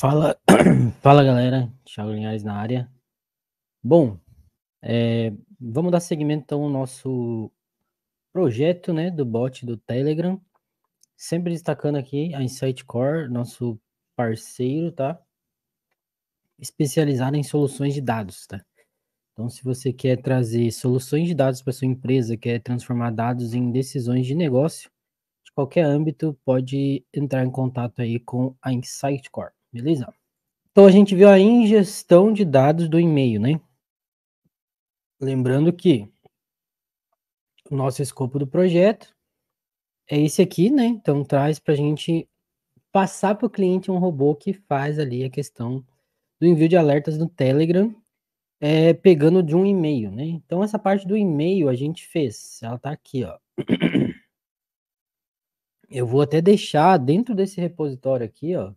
Fala, fala galera, Thiago Linhares na área. Bom, é, vamos dar seguimento então ao nosso projeto né, do bot do Telegram. Sempre destacando aqui a Insight Core, nosso parceiro, tá? Especializado em soluções de dados, tá? Então, se você quer trazer soluções de dados para sua empresa, quer transformar dados em decisões de negócio, de qualquer âmbito, pode entrar em contato aí com a Insight Core. Beleza? Então a gente viu a ingestão de dados do e-mail, né? Lembrando que o nosso escopo do projeto é esse aqui, né? Então traz para a gente passar para o cliente um robô que faz ali a questão do envio de alertas no Telegram, é, pegando de um e-mail, né? Então essa parte do e-mail a gente fez, ela está aqui, ó. Eu vou até deixar dentro desse repositório aqui, ó,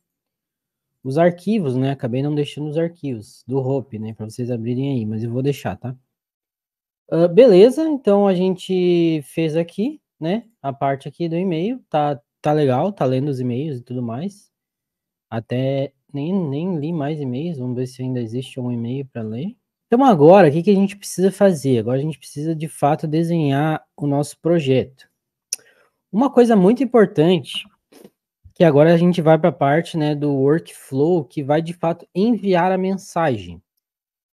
os arquivos, né? Acabei não deixando os arquivos do Hope, né? Para vocês abrirem aí, mas eu vou deixar, tá? Uh, beleza, então a gente fez aqui, né? A parte aqui do e-mail, tá, tá legal, tá lendo os e-mails e tudo mais. Até nem, nem li mais e-mails, vamos ver se ainda existe algum e-mail para ler. Então agora, o que, que a gente precisa fazer? Agora a gente precisa de fato desenhar o nosso projeto. Uma coisa muito importante e agora a gente vai para a parte né, do workflow que vai de fato enviar a mensagem.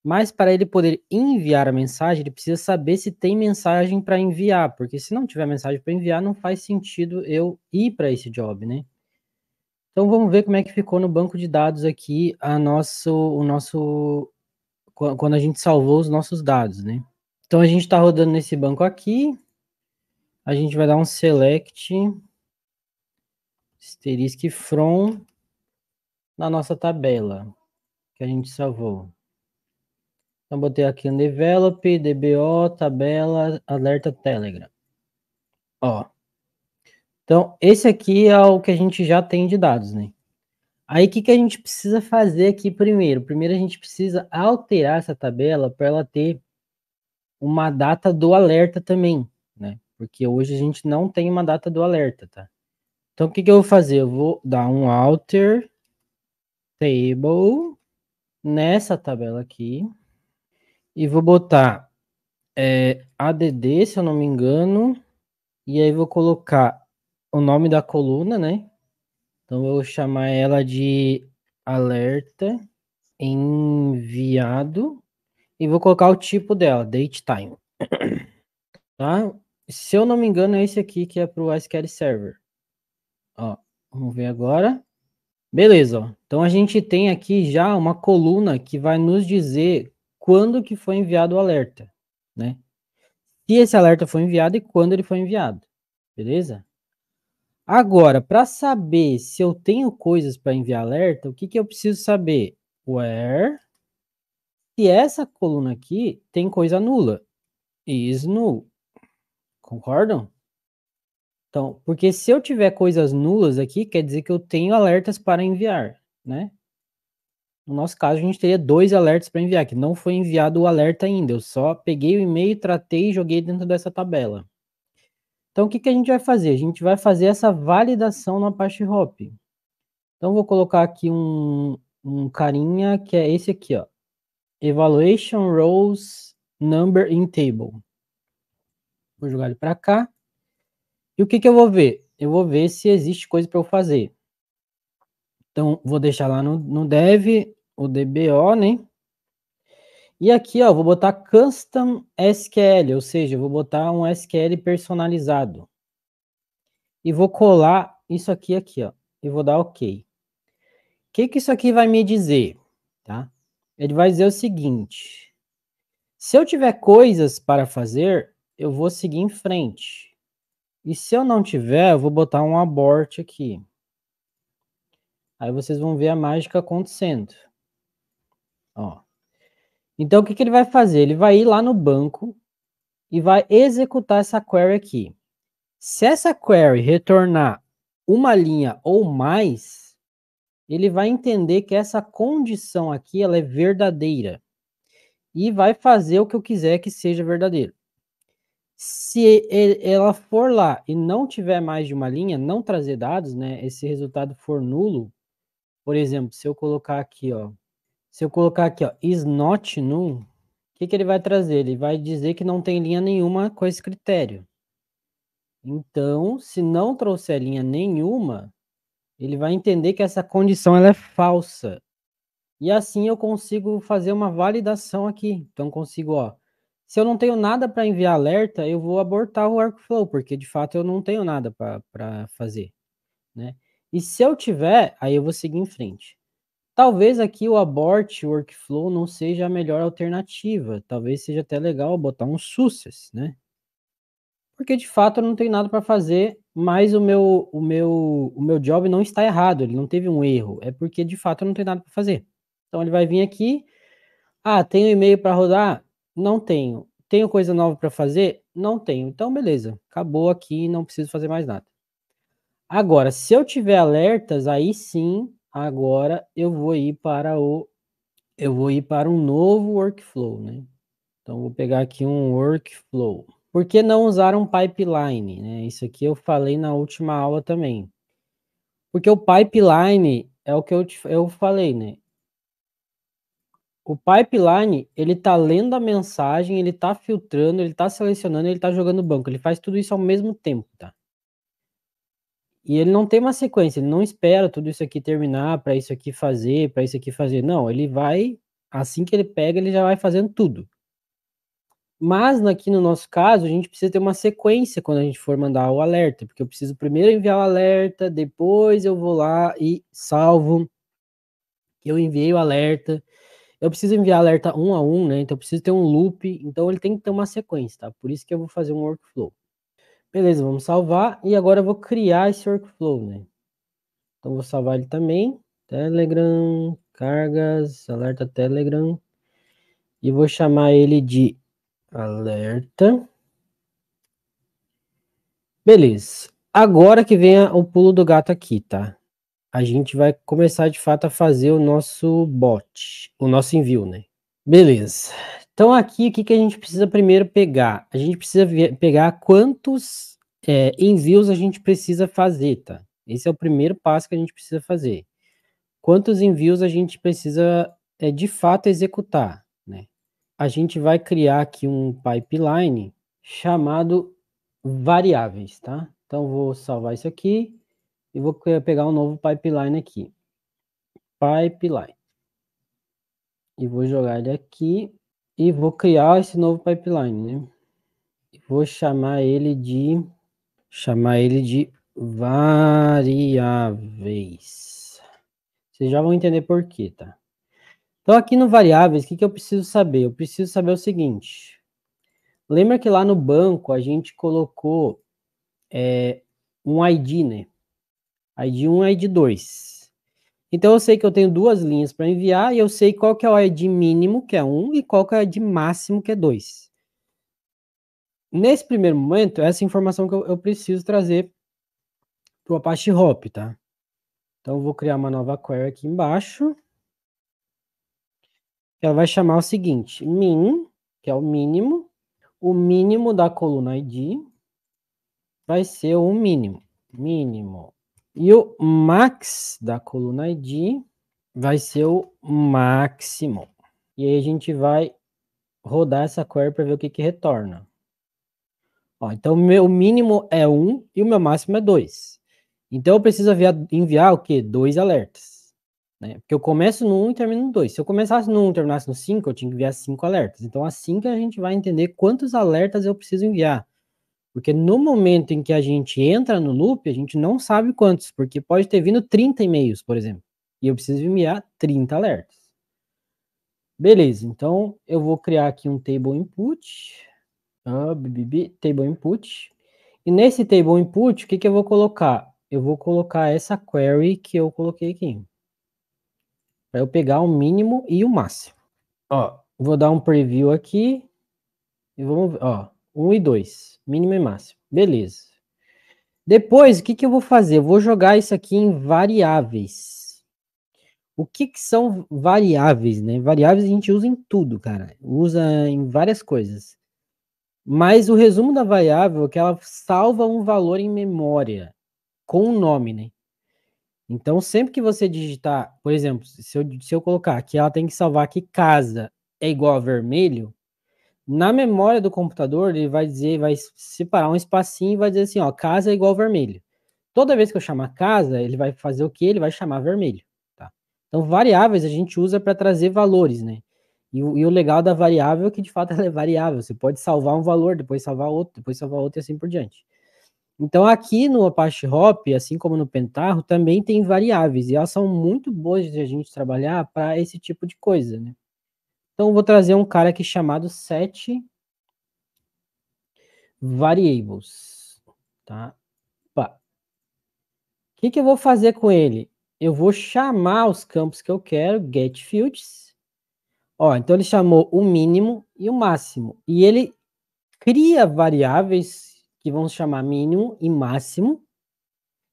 Mas para ele poder enviar a mensagem, ele precisa saber se tem mensagem para enviar, porque se não tiver mensagem para enviar, não faz sentido eu ir para esse job, né? Então vamos ver como é que ficou no banco de dados aqui a nosso, o nosso quando a gente salvou os nossos dados, né? Então a gente está rodando nesse banco aqui. A gente vai dar um select Asterisk from na nossa tabela que a gente salvou. Então, botei aqui no develop, DBO, tabela, alerta Telegram. Ó. Então, esse aqui é o que a gente já tem de dados, né? Aí, o que, que a gente precisa fazer aqui primeiro? Primeiro, a gente precisa alterar essa tabela para ela ter uma data do alerta também, né? Porque hoje a gente não tem uma data do alerta, tá? Então, o que, que eu vou fazer? Eu vou dar um alter table nessa tabela aqui e vou botar é, add, se eu não me engano, e aí vou colocar o nome da coluna, né? Então, eu vou chamar ela de alerta enviado e vou colocar o tipo dela, date time. Tá? Se eu não me engano, é esse aqui que é para o SQL Server. Ó, vamos ver agora. Beleza, ó. então a gente tem aqui já uma coluna que vai nos dizer quando que foi enviado o alerta, né? Se esse alerta foi enviado e quando ele foi enviado, beleza? Agora, para saber se eu tenho coisas para enviar alerta, o que, que eu preciso saber? Where, se essa coluna aqui tem coisa nula, is null, concordam? Então, porque se eu tiver coisas nulas aqui, quer dizer que eu tenho alertas para enviar, né? No nosso caso, a gente teria dois alertas para enviar, que não foi enviado o alerta ainda. Eu só peguei o e-mail, tratei e joguei dentro dessa tabela. Então, o que, que a gente vai fazer? A gente vai fazer essa validação na parte hop. Então, vou colocar aqui um, um carinha que é esse aqui, ó. Evaluation Rows Number in Table. Vou jogar ele para cá. E o que, que eu vou ver? Eu vou ver se existe coisa para eu fazer. Então, vou deixar lá no, no dev, o DBO, né? E aqui, ó, vou botar custom SQL, ou seja, vou botar um SQL personalizado. E vou colar isso aqui, aqui, ó. E vou dar OK. O que, que isso aqui vai me dizer? Tá? Ele vai dizer o seguinte. Se eu tiver coisas para fazer, eu vou seguir em frente. E se eu não tiver, eu vou botar um abort aqui. Aí vocês vão ver a mágica acontecendo. Ó. Então, o que, que ele vai fazer? Ele vai ir lá no banco e vai executar essa query aqui. Se essa query retornar uma linha ou mais, ele vai entender que essa condição aqui ela é verdadeira e vai fazer o que eu quiser que seja verdadeiro. Se ela for lá e não tiver mais de uma linha, não trazer dados, né? Esse resultado for nulo, por exemplo, se eu colocar aqui, ó, se eu colocar aqui, ó, is not null, o que, que ele vai trazer? Ele vai dizer que não tem linha nenhuma com esse critério. Então, se não trouxer linha nenhuma, ele vai entender que essa condição ela é falsa. E assim eu consigo fazer uma validação aqui. Então, consigo, ó, se eu não tenho nada para enviar alerta, eu vou abortar o workflow, porque de fato eu não tenho nada para fazer, né? E se eu tiver, aí eu vou seguir em frente. Talvez aqui o abort workflow não seja a melhor alternativa. Talvez seja até legal botar um success, né? Porque de fato eu não tenho nada para fazer, mas o meu o meu o meu job não está errado, ele não teve um erro, é porque de fato eu não tenho nada para fazer. Então ele vai vir aqui, ah, tem um e-mail para rodar? Não tenho. Tenho coisa nova para fazer? Não tenho. Então, beleza. Acabou aqui, não preciso fazer mais nada. Agora, se eu tiver alertas, aí sim, agora eu vou ir para o eu vou ir para um novo workflow, né? Então, vou pegar aqui um workflow. Por que não usar um pipeline? Né? Isso aqui eu falei na última aula também. Porque o pipeline é o que eu, te, eu falei, né? o pipeline, ele tá lendo a mensagem, ele tá filtrando, ele tá selecionando, ele tá jogando banco. Ele faz tudo isso ao mesmo tempo, tá? E ele não tem uma sequência, ele não espera tudo isso aqui terminar para isso aqui fazer, para isso aqui fazer. Não, ele vai assim que ele pega, ele já vai fazendo tudo. Mas aqui no nosso caso, a gente precisa ter uma sequência quando a gente for mandar o alerta, porque eu preciso primeiro enviar o alerta, depois eu vou lá e salvo que eu enviei o alerta eu preciso enviar alerta um a um, né? Então eu preciso ter um loop, então ele tem que ter uma sequência, tá? Por isso que eu vou fazer um workflow. Beleza, vamos salvar e agora eu vou criar esse workflow, né? Então vou salvar ele também, Telegram, cargas, alerta Telegram e vou chamar ele de alerta. Beleza. Agora que vem o pulo do gato aqui, tá? a gente vai começar de fato a fazer o nosso bot, o nosso envio, né? Beleza. Então aqui, o que, que a gente precisa primeiro pegar? A gente precisa pegar quantos é, envios a gente precisa fazer, tá? Esse é o primeiro passo que a gente precisa fazer. Quantos envios a gente precisa, é, de fato, executar, né? A gente vai criar aqui um pipeline chamado variáveis, tá? Então, vou salvar isso aqui e vou pegar um novo pipeline aqui. Pipeline. E vou jogar ele aqui e vou criar esse novo pipeline, né? Vou chamar ele de chamar ele de variáveis. Vocês já vão entender por quê, tá? Então aqui no variáveis, o que, que eu preciso saber? Eu preciso saber o seguinte. Lembra que lá no banco a gente colocou é, um ID, né? ID 1 e ID 2. Então, eu sei que eu tenho duas linhas para enviar e eu sei qual que é o ID mínimo, que é 1, e qual que é o ID máximo, que é 2. Nesse primeiro momento, essa informação que eu, eu preciso trazer para o Apache Hop, tá? Então, eu vou criar uma nova query aqui embaixo. Ela vai chamar o seguinte, min, que é o mínimo, o mínimo da coluna ID vai ser o mínimo, mínimo e o max da coluna ID vai ser o máximo. E aí a gente vai rodar essa query para ver o que, que retorna. Ó, então, o meu mínimo é 1 e o meu máximo é 2. Então, eu preciso enviar, enviar o quê? Dois alertas. Né? Porque eu começo no 1 e termino no 2. Se eu começasse no 1 e terminasse no 5, eu tinha que enviar 5 alertas. Então, assim que a gente vai entender quantos alertas eu preciso enviar. Porque no momento em que a gente entra no loop, a gente não sabe quantos, porque pode ter vindo 30 e-mails, por exemplo. E eu preciso enviar 30 alertas. Beleza, então eu vou criar aqui um table input. Ah, table input. E nesse table input, o que, que eu vou colocar? Eu vou colocar essa query que eu coloquei aqui. Para eu pegar o mínimo e o máximo. Ó, vou dar um preview aqui. E vamos ver, ó. 1 e 2, mínimo e máximo. Beleza. Depois, o que, que eu vou fazer? Eu vou jogar isso aqui em variáveis. O que, que são variáveis, né? Variáveis a gente usa em tudo, cara. Usa em várias coisas. Mas o resumo da variável é que ela salva um valor em memória com o um nome, né? Então, sempre que você digitar, por exemplo, se eu, se eu colocar que ela tem que salvar que casa é igual a vermelho, na memória do computador, ele vai dizer, vai separar um espacinho e vai dizer assim, ó, casa é igual vermelho. Toda vez que eu chamar casa, ele vai fazer o que? Ele vai chamar vermelho, tá? Então, variáveis a gente usa para trazer valores, né? E, e, o legal da variável é que, de fato, ela é variável. Você pode salvar um valor, depois salvar outro, depois salvar outro e assim por diante. Então, aqui no Apache Hop, assim como no Pentaho, também tem variáveis. E elas são muito boas de a gente trabalhar para esse tipo de coisa, né? Então, eu vou trazer um cara aqui chamado set variables, tá? O que, que eu vou fazer com ele? Eu vou chamar os campos que eu quero, get fields. Ó, então ele chamou o mínimo e o máximo. E ele cria variáveis que vão chamar mínimo e máximo.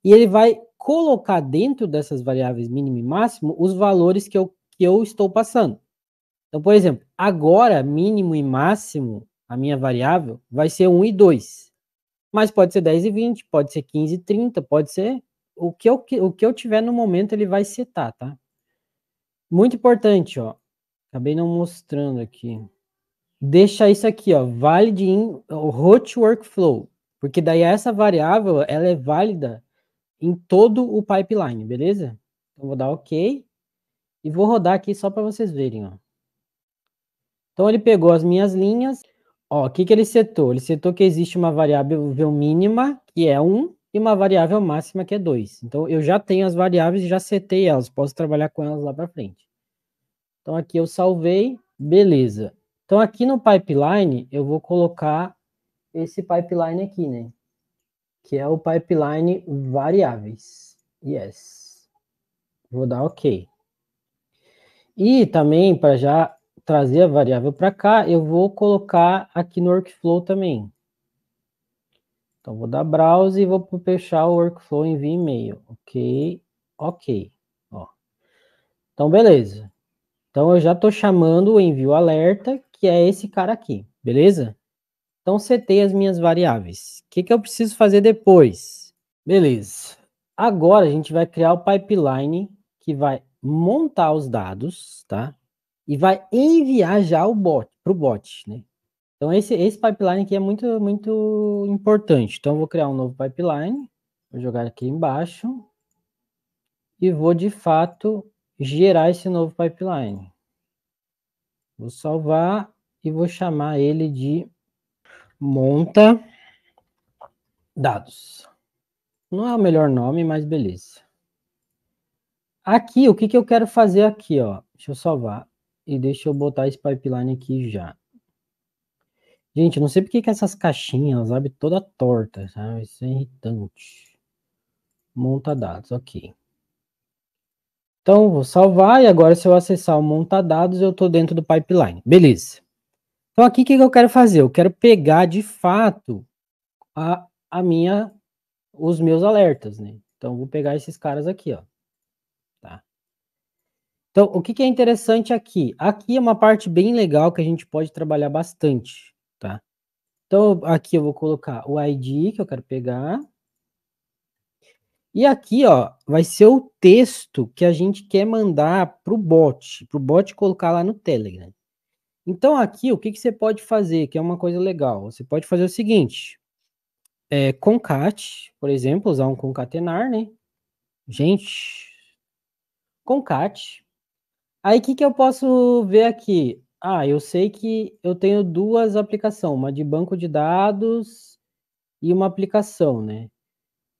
E ele vai colocar dentro dessas variáveis mínimo e máximo os valores que eu, que eu estou passando. Então, por exemplo, agora mínimo e máximo, a minha variável, vai ser 1 e 2. Mas pode ser 10 e 20, pode ser 15 e 30, pode ser o que eu, o que eu tiver no momento, ele vai setar, tá? Muito importante, ó. Acabei não mostrando aqui. Deixa isso aqui, ó, valid em root workflow, porque daí essa variável, ela é válida em todo o pipeline, beleza? Então, vou dar OK e vou rodar aqui só para vocês verem, ó. Então ele pegou as minhas linhas, ó, o que, que ele setou? Ele setou que existe uma variável mínima, que é 1, e uma variável máxima, que é 2. Então eu já tenho as variáveis e já setei elas, posso trabalhar com elas lá para frente. Então aqui eu salvei, beleza. Então aqui no pipeline eu vou colocar esse pipeline aqui, né? Que é o pipeline variáveis. Yes. Vou dar OK. E também para já trazer a variável para cá, eu vou colocar aqui no workflow também. Então, vou dar browse e vou fechar o workflow envio e-mail. Ok, ok. Ó. Então, beleza. Então, eu já estou chamando o envio alerta, que é esse cara aqui, beleza? Então, setei as minhas variáveis. O que, que eu preciso fazer depois? Beleza. Agora, a gente vai criar o pipeline que vai montar os dados, tá? e vai enviar já o bot para o bot, né? Então esse, esse pipeline aqui é muito muito importante. Então eu vou criar um novo pipeline, vou jogar aqui embaixo e vou de fato gerar esse novo pipeline. Vou salvar e vou chamar ele de monta dados. Não é o melhor nome, mas beleza. Aqui, o que, que eu quero fazer aqui, ó? Deixa eu salvar. E deixa eu botar esse pipeline aqui já. Gente, não sei porque que essas caixinhas abrem toda torta, sabe? Isso é irritante. Monta dados, ok. Então, vou salvar e agora se eu acessar o monta dados, eu estou dentro do pipeline. Beleza. Então, aqui o que, que eu quero fazer? Eu quero pegar, de fato, a, a minha, os meus alertas, né? Então, vou pegar esses caras aqui, ó. Então, o que, que é interessante aqui? Aqui é uma parte bem legal que a gente pode trabalhar bastante, tá? Então, aqui eu vou colocar o ID que eu quero pegar. E aqui, ó, vai ser o texto que a gente quer mandar para o bot, para o bot colocar lá no Telegram. Então, aqui, o que, que você pode fazer, que é uma coisa legal? Você pode fazer o seguinte, é, concat, por exemplo, usar um concatenar, né? Gente, concat, Aí o que, que eu posso ver aqui? Ah, eu sei que eu tenho duas aplicações, uma de banco de dados e uma aplicação, né?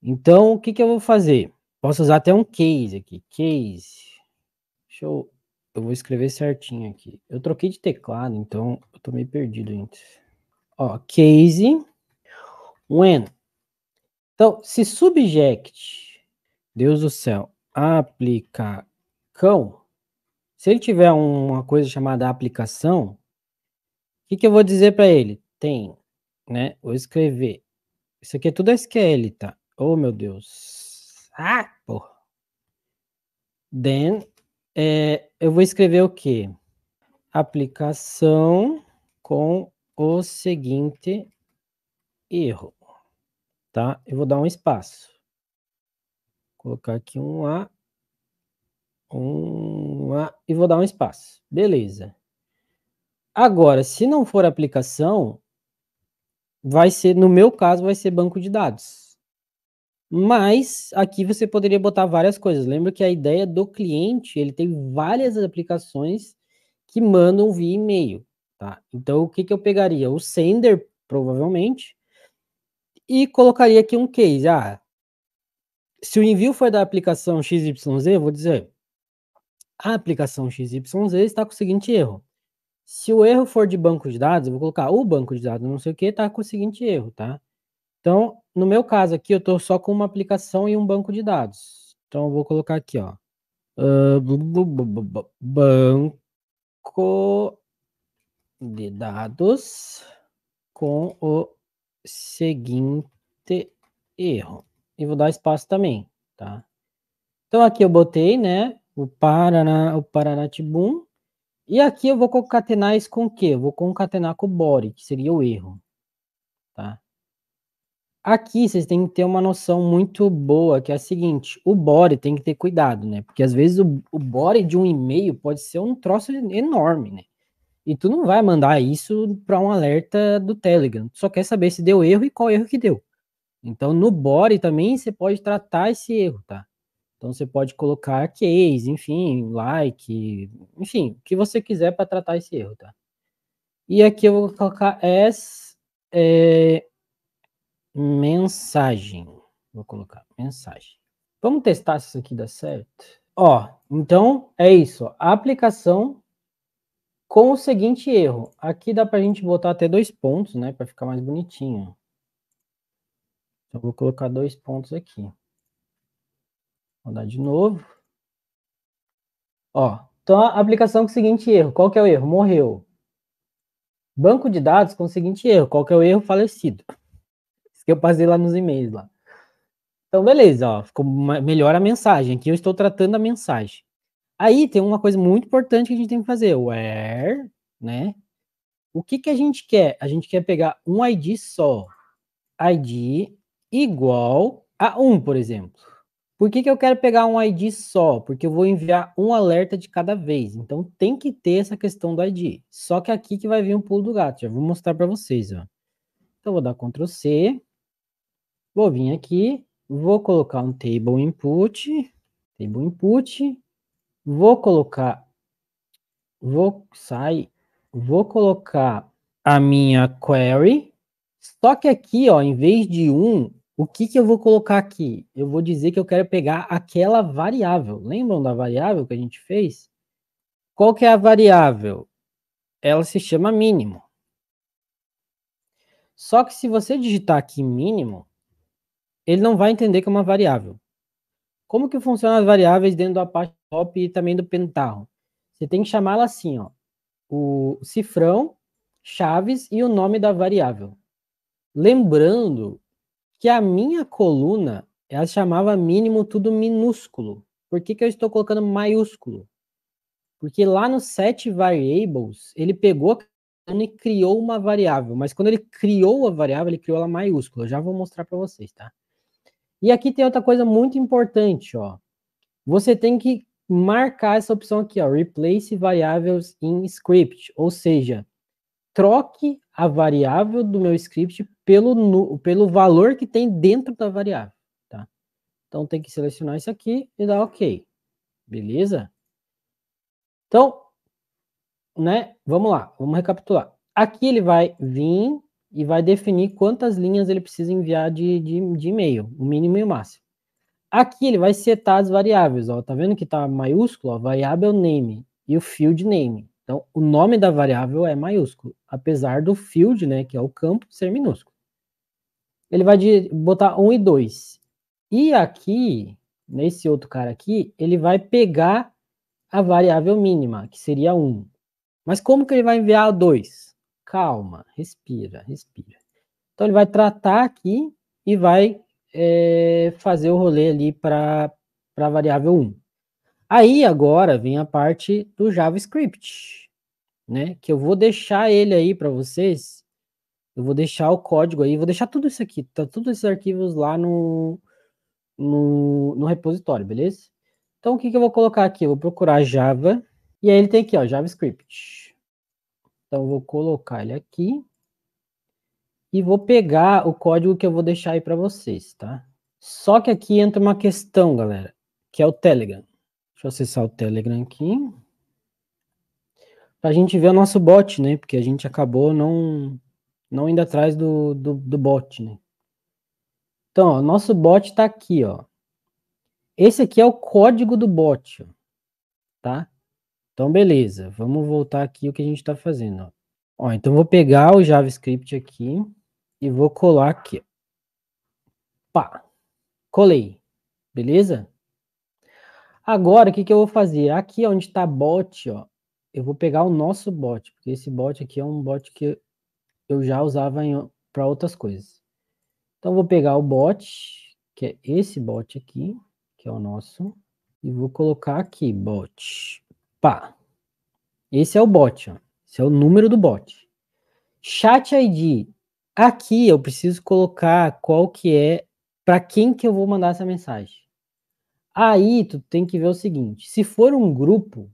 Então, o que, que eu vou fazer? Posso usar até um case aqui. Case. Deixa eu... Eu vou escrever certinho aqui. Eu troquei de teclado, então eu tô meio perdido ainda. Ó, case. When. Então, se subject, Deus do céu, cão. Se ele tiver uma coisa chamada aplicação, o que, que eu vou dizer para ele? Tem, né? Vou escrever. Isso aqui é tudo SQL, tá? Oh, meu Deus. Ah, porra. Then, é, eu vou escrever o quê? Aplicação com o seguinte erro, tá? Eu vou dar um espaço. Vou colocar aqui um A uma, e vou dar um espaço. Beleza. Agora, se não for aplicação, vai ser, no meu caso, vai ser banco de dados. Mas aqui você poderia botar várias coisas. Lembra que a ideia do cliente, ele tem várias aplicações que mandam via e-mail, tá? Então, o que, que eu pegaria? O sender, provavelmente, e colocaria aqui um case. Ah, se o envio for da aplicação XYZ, eu vou dizer, a aplicação XYZ está com o seguinte erro. Se o erro for de banco de dados, eu vou colocar o banco de dados não sei o que está com o seguinte erro, tá? Então, no meu caso aqui, eu estou só com uma aplicação e um banco de dados. Então, eu vou colocar aqui, ó. Uh, banco de dados com o seguinte erro. E vou dar espaço também, tá? Então, aqui eu botei, né, o Paraná, o Paranatibum. E aqui eu vou concatenar isso com o quê? Eu vou concatenar com o body, que seria o erro. Tá? Aqui vocês têm que ter uma noção muito boa, que é a seguinte, o body tem que ter cuidado, né? Porque às vezes o, o body de um e-mail pode ser um troço enorme, né? E tu não vai mandar isso para um alerta do Telegram. Tu só quer saber se deu erro e qual erro que deu. Então, no body também você pode tratar esse erro, tá? Então você pode colocar case, enfim, like, enfim, o que você quiser para tratar esse erro, tá? E aqui eu vou colocar as é, mensagem. Vou colocar mensagem. Vamos testar se isso aqui dá certo. Ó, então é isso. a aplicação com o seguinte erro. Aqui dá para a gente botar até dois pontos, né? Para ficar mais bonitinho. Então, vou colocar dois pontos aqui. Vou dar de novo. Ó, então a aplicação com o seguinte erro. Qual que é o erro? Morreu. Banco de dados com o seguinte erro. Qual que é o erro? Falecido. Isso que eu passei lá nos e-mails lá. Então, beleza, ó, ficou melhor a mensagem. Aqui eu estou tratando a mensagem. Aí tem uma coisa muito importante que a gente tem que fazer, o where, né? O que que a gente quer? A gente quer pegar um ID só. ID igual a 1, por exemplo. Por que, que eu quero pegar um ID só? Porque eu vou enviar um alerta de cada vez. Então tem que ter essa questão do ID. Só que aqui que vai vir um pulo do gato. Já vou mostrar para vocês. Ó. Então vou dar Ctrl C. Vou vir aqui. Vou colocar um table input. Table input. Vou colocar. Vou sair. Vou colocar a minha query. Só que aqui, ó, em vez de um, o que, que eu vou colocar aqui? Eu vou dizer que eu quero pegar aquela variável. Lembram da variável que a gente fez? Qual que é a variável? Ela se chama mínimo. Só que se você digitar aqui mínimo, ele não vai entender que é uma variável. Como que funcionam as variáveis dentro do Apache Top e também do Pentaho? Você tem que chamá-la assim, ó. O cifrão, chaves e o nome da variável. Lembrando que a minha coluna, ela chamava mínimo tudo minúsculo. Por que, que eu estou colocando maiúsculo? Porque lá no set variables, ele pegou e criou uma variável. Mas quando ele criou a variável, ele criou ela maiúscula. Eu já vou mostrar para vocês, tá? E aqui tem outra coisa muito importante, ó. Você tem que marcar essa opção aqui, ó, replace variables in script, ou seja, troque a variável do meu script pelo, pelo valor que tem dentro da variável, tá? Então, tem que selecionar isso aqui e dar OK. Beleza? Então, né? Vamos lá, vamos recapitular. Aqui ele vai vir e vai definir quantas linhas ele precisa enviar de, de, de e-mail, o mínimo e o máximo. Aqui ele vai setar as variáveis, ó. Tá vendo que tá maiúsculo? Ó, variável name e o field name. Então, o nome da variável é maiúsculo, apesar do field, né, que é o campo, ser minúsculo ele vai botar 1 e 2. E aqui, nesse outro cara aqui, ele vai pegar a variável mínima, que seria 1. Mas como que ele vai enviar o 2? Calma, respira, respira. Então ele vai tratar aqui e vai é, fazer o rolê ali para a variável 1. Aí agora vem a parte do JavaScript, né? Que eu vou deixar ele aí para vocês eu vou deixar o código aí, vou deixar tudo isso aqui, tá, todos esses arquivos lá no, no, no repositório, beleza? Então, o que, que eu vou colocar aqui? Eu vou procurar Java, e aí ele tem aqui, ó, JavaScript. Então, eu vou colocar ele aqui, e vou pegar o código que eu vou deixar aí para vocês, tá? Só que aqui entra uma questão, galera, que é o Telegram. Deixa eu acessar o Telegram aqui. Pra gente ver o nosso bot, né? Porque a gente acabou não não indo atrás do, do, do bot, né? Então, ó, nosso bot está aqui, ó. Esse aqui é o código do bot, ó, tá? Então, beleza. Vamos voltar aqui o que a gente está fazendo, ó. ó. Então, vou pegar o JavaScript aqui e vou colar aqui. Pá, colei, beleza? Agora, o que, que eu vou fazer? Aqui onde está bot, ó, eu vou pegar o nosso bot, porque esse bot aqui é um bot que eu já usava para outras coisas. Então, vou pegar o bot, que é esse bot aqui, que é o nosso, e vou colocar aqui, bot. Pá. Esse é o bot, ó. Esse é o número do bot. Chat ID. Aqui eu preciso colocar qual que é, para quem que eu vou mandar essa mensagem. Aí tu tem que ver o seguinte, se for um grupo,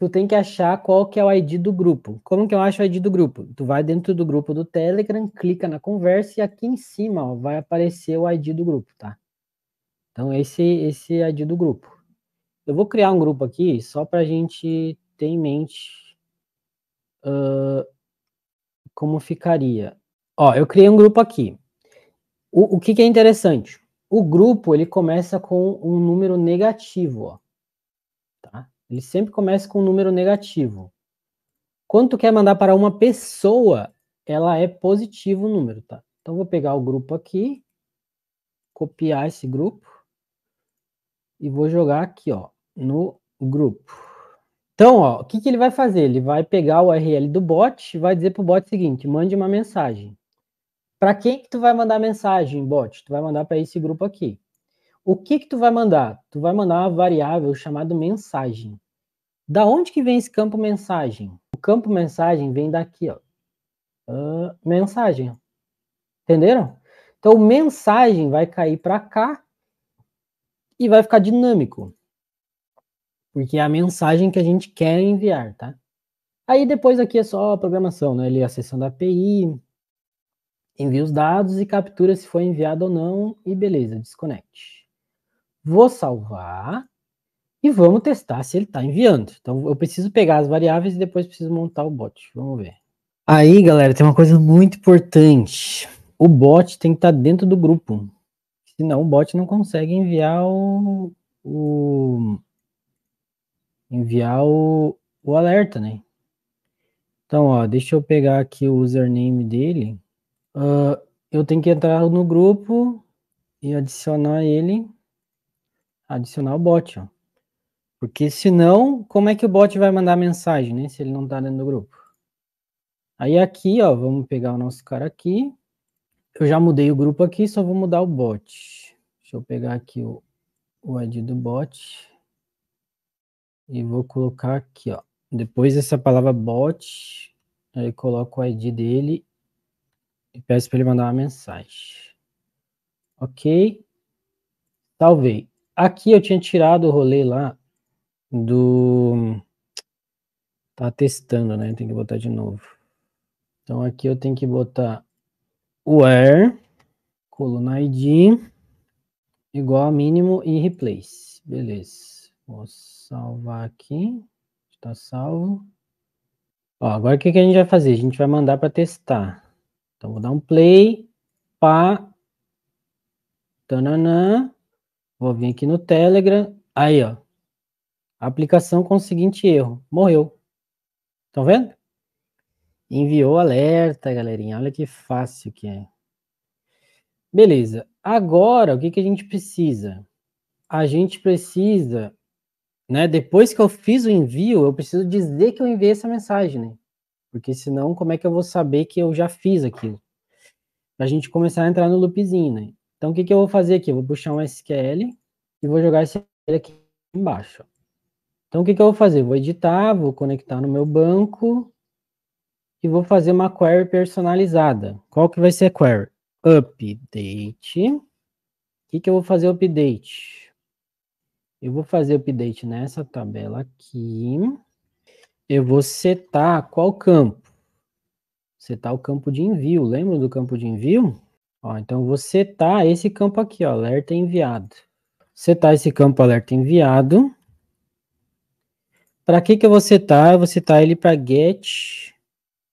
tu tem que achar qual que é o ID do grupo. Como que eu acho o ID do grupo? Tu vai dentro do grupo do Telegram, clica na conversa e aqui em cima ó, vai aparecer o ID do grupo, tá? Então esse esse ID do grupo. Eu vou criar um grupo aqui só para a gente ter em mente uh, como ficaria. Ó, eu criei um grupo aqui. O, o que, que é interessante? O grupo ele começa com um número negativo, ó. Tá? Ele sempre começa com um número negativo. Quanto quer mandar para uma pessoa, ela é positivo o número, tá? Então, vou pegar o grupo aqui, copiar esse grupo e vou jogar aqui, ó, no grupo. Então, ó, o que, que ele vai fazer? Ele vai pegar o URL do bot e vai dizer para o bot o seguinte, mande uma mensagem. Para quem que tu vai mandar mensagem, bot? Tu vai mandar para esse grupo aqui. O que que tu vai mandar? Tu vai mandar uma variável chamada mensagem. Da onde que vem esse campo mensagem? O campo mensagem vem daqui, ó. Uh, mensagem. Entenderam? Então, mensagem vai cair para cá e vai ficar dinâmico. Porque é a mensagem que a gente quer enviar, tá? Aí depois aqui é só a programação, né? Ele acessando a API, envia os dados e captura se foi enviado ou não, e beleza, desconecte vou salvar e vamos testar se ele está enviando. Então, eu preciso pegar as variáveis e depois preciso montar o bot. Vamos ver. Aí, galera, tem uma coisa muito importante. O bot tem que estar tá dentro do grupo. Senão o bot não consegue enviar o. o enviar o, o alerta, né? Então, ó, deixa eu pegar aqui o username dele. Uh, eu tenho que entrar no grupo e adicionar ele adicionar o bot, ó. Porque senão, como é que o bot vai mandar mensagem, né? Se ele não tá dentro do grupo. Aí aqui, ó, vamos pegar o nosso cara aqui. Eu já mudei o grupo aqui, só vou mudar o bot. Deixa eu pegar aqui o, o ID do bot. E vou colocar aqui, ó. Depois dessa palavra bot, aí coloco o ID dele e peço para ele mandar uma mensagem. Ok. Salvei. Aqui eu tinha tirado o rolê lá do. Tá testando, né? Tem que botar de novo. Então aqui eu tenho que botar o where, coluna id, igual a mínimo e replace. Beleza. Vou salvar aqui. Está salvo. Ó, agora o que, que a gente vai fazer? A gente vai mandar para testar. Então vou dar um play, pá, tananã, Vou vir aqui no Telegram. Aí, ó. Aplicação com o seguinte erro. Morreu. Estão vendo? Enviou alerta, galerinha. Olha que fácil que é. Beleza. Agora, o que, que a gente precisa? A gente precisa, né? Depois que eu fiz o envio, eu preciso dizer que eu enviei essa mensagem, né? Porque senão, como é que eu vou saber que eu já fiz aquilo? Pra gente começar a entrar no loopzinho, né? Então, o que, que eu vou fazer aqui? Eu vou puxar um SQL e vou jogar esse SQL aqui embaixo. Então, o que, que eu vou fazer? Vou editar, vou conectar no meu banco e vou fazer uma query personalizada. Qual que vai ser a query? Update. O que, que eu vou fazer update? Eu vou fazer update nessa tabela aqui. Eu vou setar qual campo? Setar o campo de envio. Lembra do campo de envio? Ó, então vou setar tá esse campo aqui, ó, alerta enviado. Setar tá esse campo alerta enviado. Para que, que eu vou setar? Eu vou setar ele para get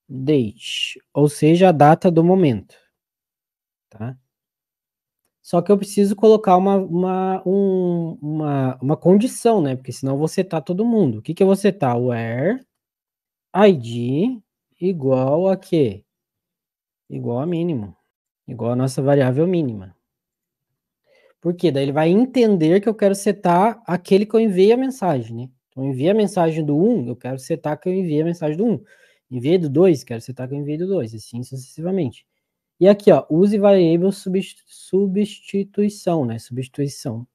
date, ou seja, a data do momento. Tá? Só que eu preciso colocar uma, uma, um, uma, uma condição, né? Porque senão você vou tá setar todo mundo. O que, que eu vou setar? Where ID igual a quê? Igual a mínimo igual a nossa variável mínima. Porque daí ele vai entender que eu quero setar aquele que eu enviei a mensagem, né? Então, eu enviei a mensagem do 1, eu quero setar que eu enviei a mensagem do 1. Enviei do 2, quero setar que eu enviei do 2, assim sucessivamente. E aqui, ó, use variável substituição, né? Substituição.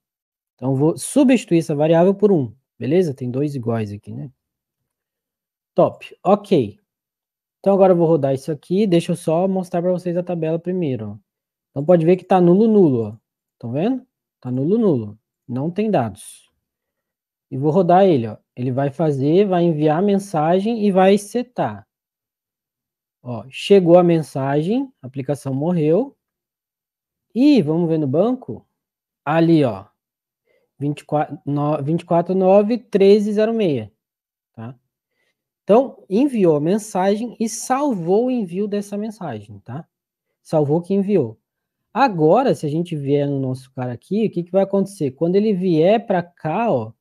Então, vou substituir essa variável por 1, beleza? Tem dois iguais aqui, né? Top, ok. Então agora eu vou rodar isso aqui, deixa eu só mostrar para vocês a tabela primeiro. Então pode ver que está nulo, nulo. Estão vendo? Está nulo, nulo. Não tem dados. E vou rodar ele. Ó. Ele vai fazer, vai enviar a mensagem e vai setar. Ó, chegou a mensagem, a aplicação morreu. E vamos ver no banco? Ali, ó. 24, 24 9 06, Tá? Então, enviou a mensagem e salvou o envio dessa mensagem, tá? Salvou que enviou. Agora, se a gente vier no nosso cara aqui, o que, que vai acontecer? Quando ele vier para cá, ó,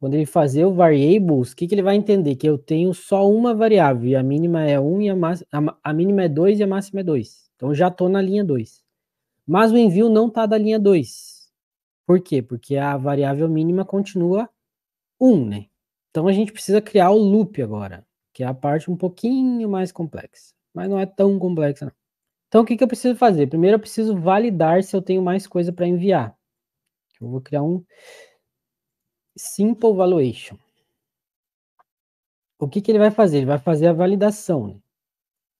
quando ele fazer o variables, o que, que ele vai entender? Que eu tenho só uma variável, e a mínima é 1, e a, a, a mínima é 2 e a máxima é 2. Então, já estou na linha 2. Mas o envio não está da linha 2. Por quê? Porque a variável mínima continua 1, né? Então a gente precisa criar o loop agora, que é a parte um pouquinho mais complexa, mas não é tão complexa não. Então o que, que eu preciso fazer? Primeiro eu preciso validar se eu tenho mais coisa para enviar. Eu vou criar um simple valuation. O que, que ele vai fazer? Ele vai fazer a validação. Né?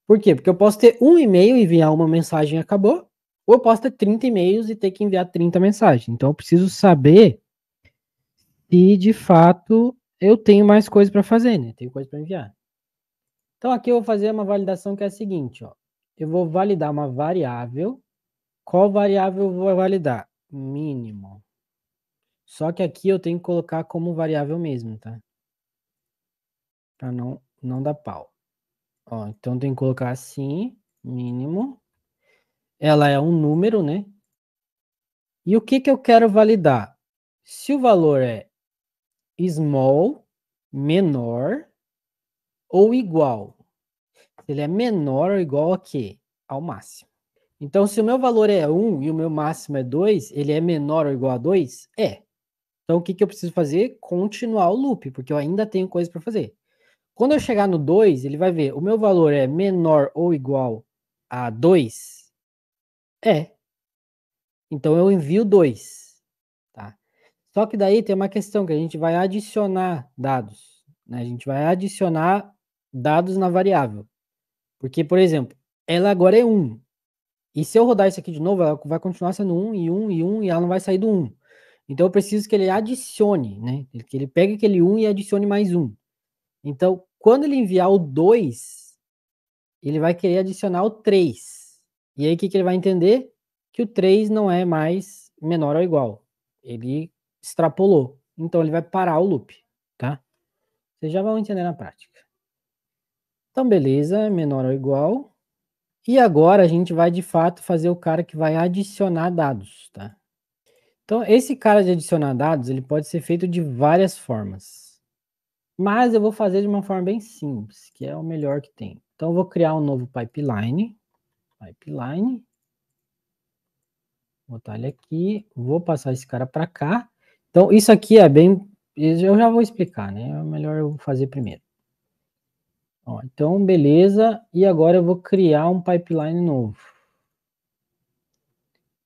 Por quê? Porque eu posso ter um e-mail e enviar uma mensagem e acabou, ou eu posso ter 30 e-mails e ter que enviar 30 mensagens. Então eu preciso saber se de fato eu tenho mais coisa para fazer, né? Tenho coisa para enviar. Então aqui eu vou fazer uma validação que é a seguinte, ó. Eu vou validar uma variável. Qual variável eu vou validar? Mínimo. Só que aqui eu tenho que colocar como variável mesmo, tá? Para não não dar pau. Ó, então tem que colocar assim, mínimo. Ela é um número, né? E o que que eu quero validar? Se o valor é small, menor ou igual. Ele é menor ou igual a quê? Ao máximo. Então, se o meu valor é 1 e o meu máximo é 2, ele é menor ou igual a 2? É. Então, o que, que eu preciso fazer? Continuar o loop, porque eu ainda tenho coisa para fazer. Quando eu chegar no 2, ele vai ver, o meu valor é menor ou igual a 2? É. Então, eu envio 2. Só que daí tem uma questão que a gente vai adicionar dados, né? A gente vai adicionar dados na variável. Porque, por exemplo, ela agora é 1. E se eu rodar isso aqui de novo, ela vai continuar sendo 1 e 1 e 1 e ela não vai sair do 1. Então eu preciso que ele adicione, né? Que ele pegue aquele 1 e adicione mais 1. Então, quando ele enviar o 2, ele vai querer adicionar o 3. E aí o que, que ele vai entender? Que o 3 não é mais menor ou igual. Ele extrapolou. Então ele vai parar o loop, tá? Vocês já vão entender na prática. Então beleza, menor ou igual. E agora a gente vai de fato fazer o cara que vai adicionar dados, tá? Então esse cara de adicionar dados, ele pode ser feito de várias formas. Mas eu vou fazer de uma forma bem simples, que é o melhor que tem. Então eu vou criar um novo pipeline, pipeline. Vou botar ele aqui, vou passar esse cara para cá então, isso aqui é bem. Eu já vou explicar, né? É melhor eu fazer primeiro. Ó, então, beleza. E agora eu vou criar um pipeline novo.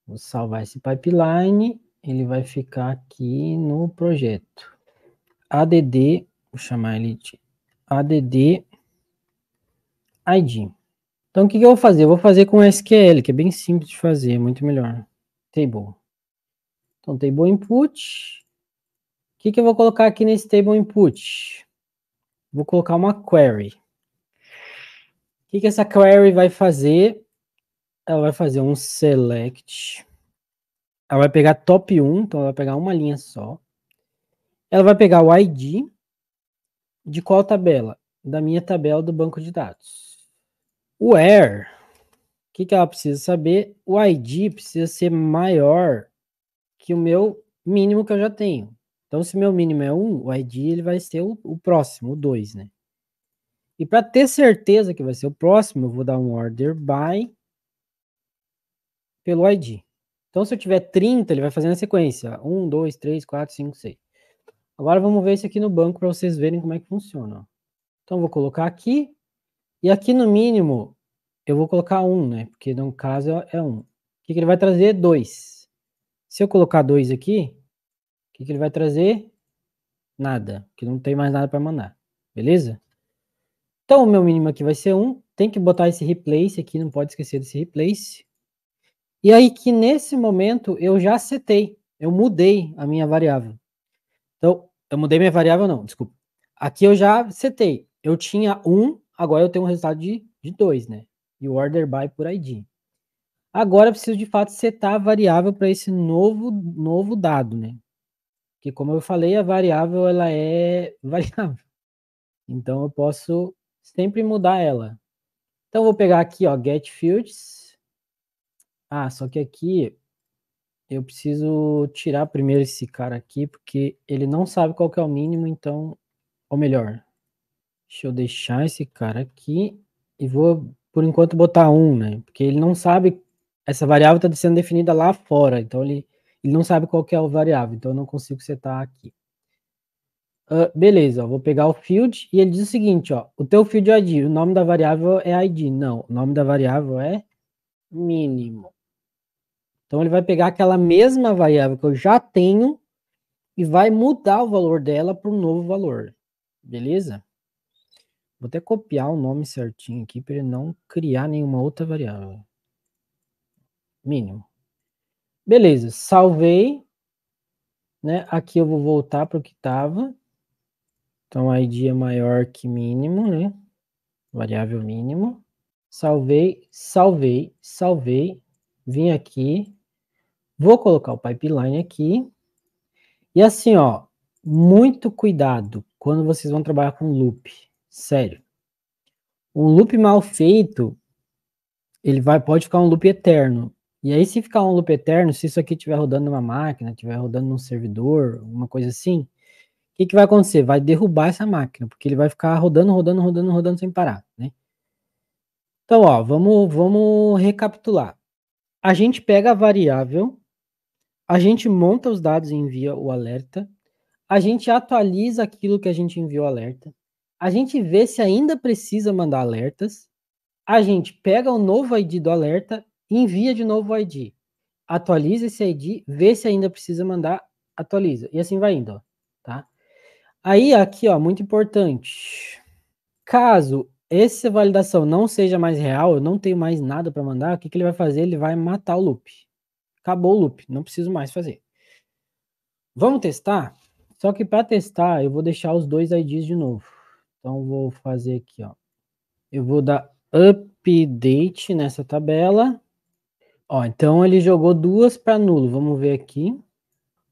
Vou salvar esse pipeline. Ele vai ficar aqui no projeto. ADD, vou chamar ele de ADD ID. Então, o que, que eu vou fazer? Eu vou fazer com SQL, que é bem simples de fazer, muito melhor. Table. Então, table input. O que, que eu vou colocar aqui nesse table input? Vou colocar uma query. O que, que essa query vai fazer? Ela vai fazer um select. Ela vai pegar top 1, então ela vai pegar uma linha só. Ela vai pegar o ID de qual tabela? Da minha tabela do banco de dados. O where, o que, que ela precisa saber? O ID precisa ser maior que o meu mínimo que eu já tenho. Então, se meu mínimo é 1, um, o ID ele vai ser o, o próximo, o 2, né? E para ter certeza que vai ser o próximo, eu vou dar um order by pelo ID. Então, se eu tiver 30, ele vai fazer na sequência. 1, 2, 3, 4, 5, 6. Agora, vamos ver isso aqui no banco para vocês verem como é que funciona. Então, vou colocar aqui. E aqui, no mínimo, eu vou colocar 1, né? Porque, no caso, é 1. O que, que ele vai trazer? 2. Se eu colocar 2 aqui, o que, que ele vai trazer? Nada, que não tem mais nada para mandar. Beleza? Então, o meu mínimo aqui vai ser 1. Um. Tem que botar esse replace aqui, não pode esquecer desse replace. E aí que nesse momento eu já setei, eu mudei a minha variável. Então, eu mudei minha variável não, desculpa. Aqui eu já setei. Eu tinha 1, um, agora eu tenho um resultado de, de 2, né? E o order by por ID. Agora preciso de fato setar a variável para esse novo, novo dado, né? Porque como eu falei, a variável ela é variável. Então eu posso sempre mudar ela. Então eu vou pegar aqui, ó, get fields. Ah, só que aqui eu preciso tirar primeiro esse cara aqui, porque ele não sabe qual que é o mínimo, então, ou melhor, deixa eu deixar esse cara aqui e vou por enquanto botar um, né? Porque ele não sabe essa variável está sendo definida lá fora, então ele, ele não sabe qual é a variável, então eu não consigo setar aqui. Uh, beleza, ó, vou pegar o field e ele diz o seguinte, ó, o teu field é ID, o nome da variável é ID. Não, o nome da variável é mínimo. Então ele vai pegar aquela mesma variável que eu já tenho e vai mudar o valor dela para um novo valor. Beleza? Vou até copiar o nome certinho aqui para ele não criar nenhuma outra variável mínimo. Beleza, salvei. Né? Aqui eu vou voltar para o que estava. Então, ID é maior que mínimo, né? Variável mínimo. Salvei, salvei, salvei. Vim aqui. Vou colocar o pipeline aqui. E assim, ó, muito cuidado quando vocês vão trabalhar com loop. Sério. Um loop mal feito, ele vai, pode ficar um loop eterno. E aí, se ficar um loop eterno, se isso aqui estiver rodando numa máquina, estiver rodando num servidor, uma coisa assim, o que, que vai acontecer? Vai derrubar essa máquina, porque ele vai ficar rodando, rodando, rodando, rodando sem parar, né? Então, ó, vamos, vamos recapitular. A gente pega a variável, a gente monta os dados e envia o alerta, a gente atualiza aquilo que a gente enviou alerta, a gente vê se ainda precisa mandar alertas, a gente pega o novo ID do alerta envia de novo o ID, atualiza esse ID, vê se ainda precisa mandar, atualiza. E assim vai indo, ó, tá? Aí, aqui, ó, muito importante. Caso essa validação não seja mais real, eu não tenho mais nada para mandar, o que, que ele vai fazer? Ele vai matar o loop. Acabou o loop, não preciso mais fazer. Vamos testar? Só que para testar, eu vou deixar os dois IDs de novo. Então, vou fazer aqui, ó. Eu vou dar update nessa tabela. Ó, então ele jogou duas para nulo. Vamos ver aqui.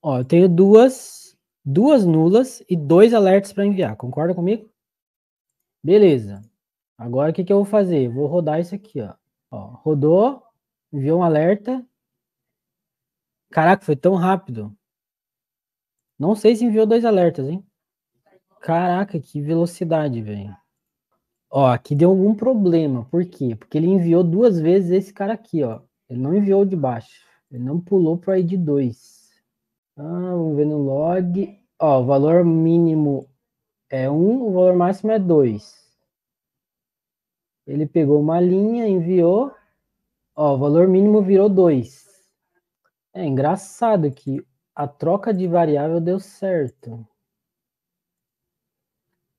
Ó, eu tenho duas, duas nulas e dois alertas para enviar. Concorda comigo? Beleza. Agora o que, que eu vou fazer? vou rodar isso aqui, ó. ó. Rodou, enviou um alerta. Caraca, foi tão rápido. Não sei se enviou dois alertas, hein? Caraca, que velocidade, velho. Ó, aqui deu algum problema. Por quê? Porque ele enviou duas vezes esse cara aqui, ó. Ele não enviou de baixo. Ele não pulou para ID 2. Ah, vamos ver no log. Ó, o valor mínimo é 1, um, o valor máximo é 2. Ele pegou uma linha, enviou. Ó, o valor mínimo virou 2. É engraçado que a troca de variável deu certo.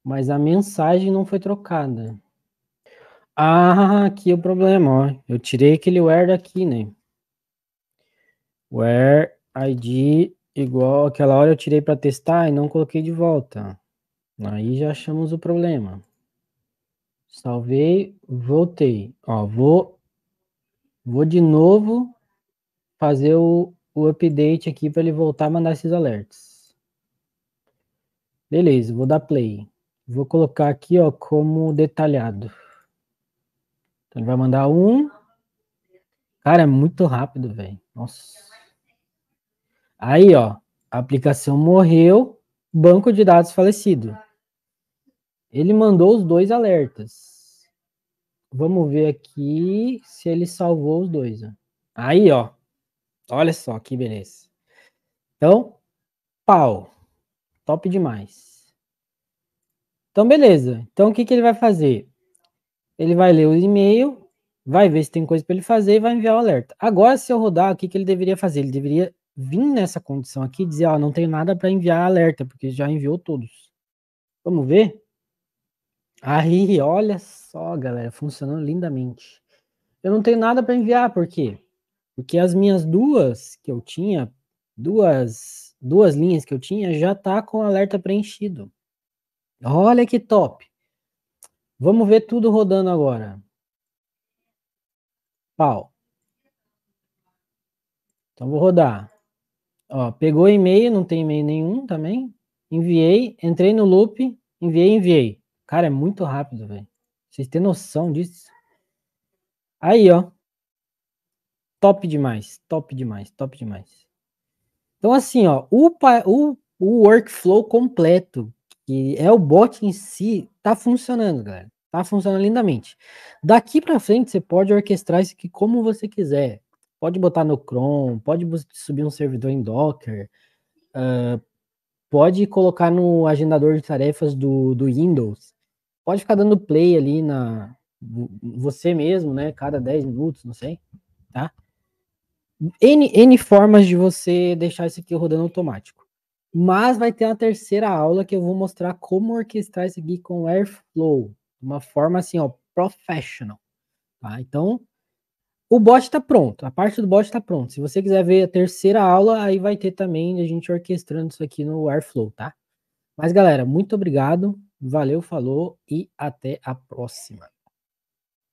Mas a mensagem não foi trocada. Ah, aqui é o problema, ó. Eu tirei aquele where daqui, né? Where ID igual aquela hora eu tirei para testar e não coloquei de volta. Aí já achamos o problema. Salvei, voltei. Ó, vou, vou de novo fazer o, o update aqui para ele voltar a mandar esses alertas. Beleza, vou dar play. Vou colocar aqui, ó, como detalhado. Então ele vai mandar um. Cara, é muito rápido, velho. Nossa. Aí, ó. A aplicação morreu, banco de dados falecido. Ele mandou os dois alertas. Vamos ver aqui se ele salvou os dois. Ó. Aí, ó. Olha só que beleza. Então, pau. Top demais. Então, beleza. Então, o que, que ele vai fazer? ele vai ler o e-mail, vai ver se tem coisa para ele fazer e vai enviar o alerta. Agora, se eu rodar, o que, que ele deveria fazer? Ele deveria vir nessa condição aqui e dizer, ó, não tenho nada para enviar alerta, porque já enviou todos. Vamos ver? Aí, olha só, galera, funcionando lindamente. Eu não tenho nada para enviar, por quê? Porque as minhas duas que eu tinha, duas, duas linhas que eu tinha, já tá com alerta preenchido. Olha que top! Vamos ver tudo rodando agora. Pau. Então vou rodar. Ó, pegou e-mail, não tem e-mail nenhum também. Enviei, entrei no loop, enviei, enviei. Cara, é muito rápido, velho. Vocês têm noção disso? Aí, ó. Top demais, top demais, top demais. Então, assim, ó, o, o, o workflow completo, que é o bot em si, tá funcionando, galera. Tá funcionando lindamente. Daqui para frente, você pode orquestrar isso aqui como você quiser. Pode botar no Chrome, pode subir um servidor em Docker, uh, pode colocar no agendador de tarefas do, do Windows. Pode ficar dando play ali na você mesmo, né? Cada 10 minutos, não sei, tá? N, N formas de você deixar isso aqui rodando automático. Mas vai ter uma terceira aula que eu vou mostrar como orquestrar isso aqui com Airflow, de uma forma assim, ó, professional. Tá? Então, o bot está pronto, a parte do bot está pronta. Se você quiser ver a terceira aula, aí vai ter também a gente orquestrando isso aqui no Airflow, tá? Mas galera, muito obrigado, valeu, falou e até a próxima.